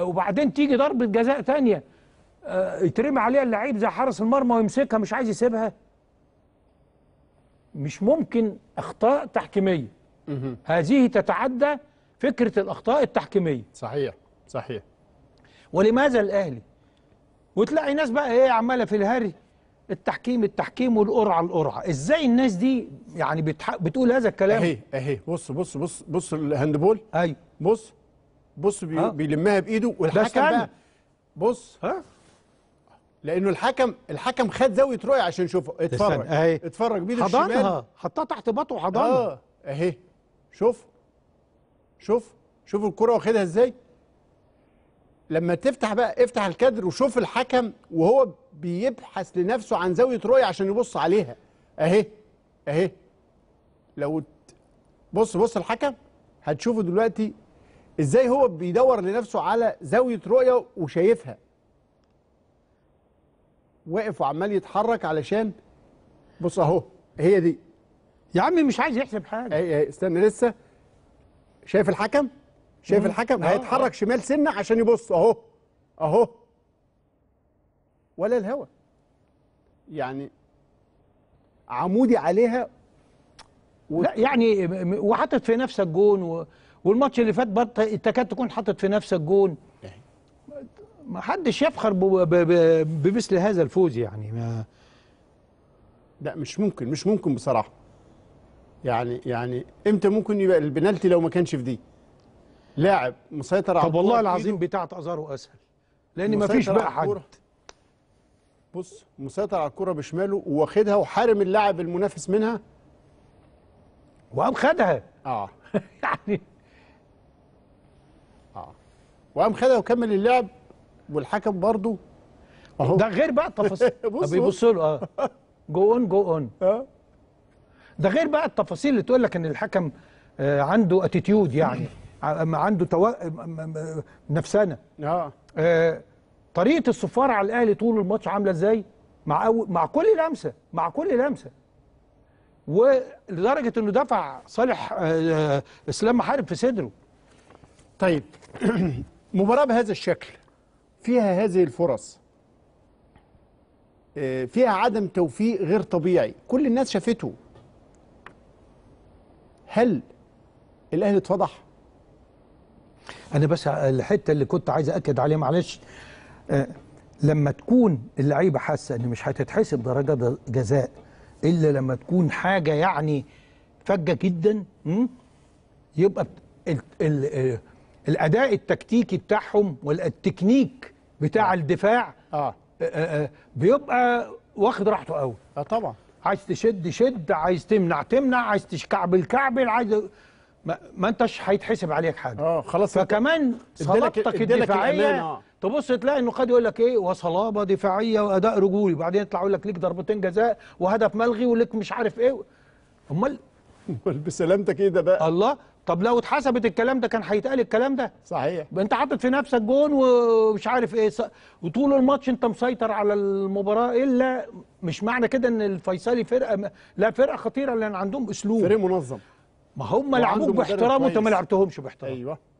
وبعدين تيجي ضربه جزاء ثانيه آه، يترمي عليها اللعيب زي حارس المرمى ويمسكها مش عايز يسيبها مش ممكن اخطاء تحكيميه هذه تتعدى فكره الاخطاء التحكيميه صحيح صحيح ولماذا الاهلي وتلاقي ناس بقى ايه عماله في الهري التحكيم التحكيم والقرعه القرعه ازاي الناس دي يعني بتقول هذا الكلام اهي اهي بص بص بص بص الهاندبول ايوه بص بص بي بيلمها بايده والحكم بقى بص ها لانه الحكم الحكم خد زاويه رؤيه عشان يشوفها اتفرج اهي اتفرج بيده الشمال حطها تحت بطه وحضنها اه اهي شوف شوف شوف الكره واخدها ازاي لما تفتح بقى افتح الكادر وشوف الحكم وهو بيبحث لنفسه عن زاويه رؤيه عشان يبص عليها اهي اهي لو بص بص الحكم هتشوفه دلوقتي ازاي هو بيدور لنفسه على زاوية رؤية وشايفها واقف وعمال يتحرك علشان بص اهو هي دي يا عم مش عايز يحسب حاجة اي اي استنى لسه شايف الحكم شايف مم. الحكم آه. هيتحرك آه. شمال سنة عشان يبص اهو اهو ولا الهوا يعني عمودي عليها و... لا يعني وحاطط في نفسك جون و... والماتش اللي فات برضه تكاد تكون حاطط في نفسك جون ما حدش يفخر بمثل هذا الفوز يعني ما لا مش ممكن مش ممكن بصراحه يعني يعني امتى ممكن يبقى البنالتي لو ما كانش في دي لاعب مسيطر على طب والله العظيم بتاعه ازارو اسهل لان ما فيش بقى حد بص مسيطر على الكره بشماله واخدها وحارم اللاعب المنافس منها وقام خدها اه يعني آه. وقام خدها وكمل اللعب والحكم برضه ده غير بقى التفاصيل بيبص له اه جو اون جو اون اه ده غير بقى التفاصيل اللي تقول لك ان الحكم آه عنده اتيتيود يعني عنده توا... نفسنا اه, آه طريقه الصفار على الاهلي طول الماتش عامله ازاي مع أو... مع كل لمسه مع كل لمسه ولدرجه انه دفع صالح آه... آه، اسلام محارب في صدره طيب مباراة بهذا الشكل فيها هذه الفرص آه، فيها عدم توفيق غير طبيعي كل الناس شافته هل الاهلي اتفضح انا بس الحته اللي كنت عايز اكد عليها معلش آه، لما تكون اللعيبه حاسه ان مش هتتحسب درجه جزاء الا لما تكون حاجه يعني فجه جدا يبقى الاداء التكتيكي بتاعهم والتكنيك بتاع آه. الدفاع آه. آه. آه, آه بيبقى واخد راحته قوي اه طبعا عايز تشد شد عايز تمنع تمنع عايز تشكعبل كعبل عايز ما, ما انتش هيتحسب عليك حاجه اه خلاص فكمان صلابتك الدفاعيه آه. تبص تلاقي انه خد يقول لك ايه وصلابه دفاعيه واداء رجولي وبعدين يطلع يقول لك ليك ضربتين جزاء وهدف ملغي وليك مش عارف ايه امال امال بسلامتك ايه ده بقى الله طب لو اتحسبت الكلام ده كان هيتقال الكلام ده صحيح انت حاطط في نفسك جون ومش عارف ايه س... وطول الماتش انت مسيطر على المباراه الا مش معنى كده ان الفيصلي فرقه لا فرقه خطيره لان عندهم اسلوب فريق منظم ما هم لعبوك باحترام وانت ما لعبتهمش باحترام ايوه